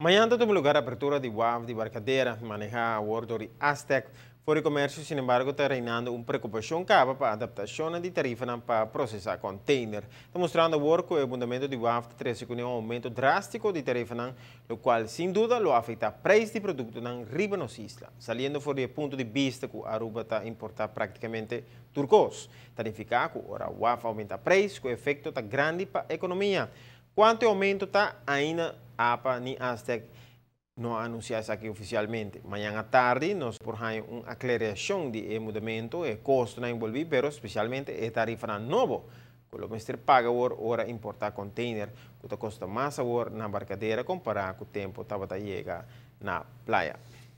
Mañana tuvo lugar abertura de WAF de Barcadeira, maneja a World of Aztec. Fora comércio, sin embargo, está reinando uma preocupação cava para a adaptação de tarifa para processar container. Está mostrando o work o abundamento de WAF trouxe com um aumento drástico de tarifa, o qual, sem dúvida, lo afeta o preço de produto na riba nos isla, saliendo fora do ponto de vista que Aruba está importar praticamente turcos. Tarificar que ora WAF aumenta o preço, com efeito está grande para a economia. Quanto aumento está ainda APA nem a ASTEC não anunciar aqui oficialmente. Amanhã à tarde nós por uma aclaração de mudamento e custo na envolvido, mas especialmente a tarifa nova. Quando o mestre paga ora importar container, que custa mais agora na embarcadera comparado com o tempo que estava chega na praia.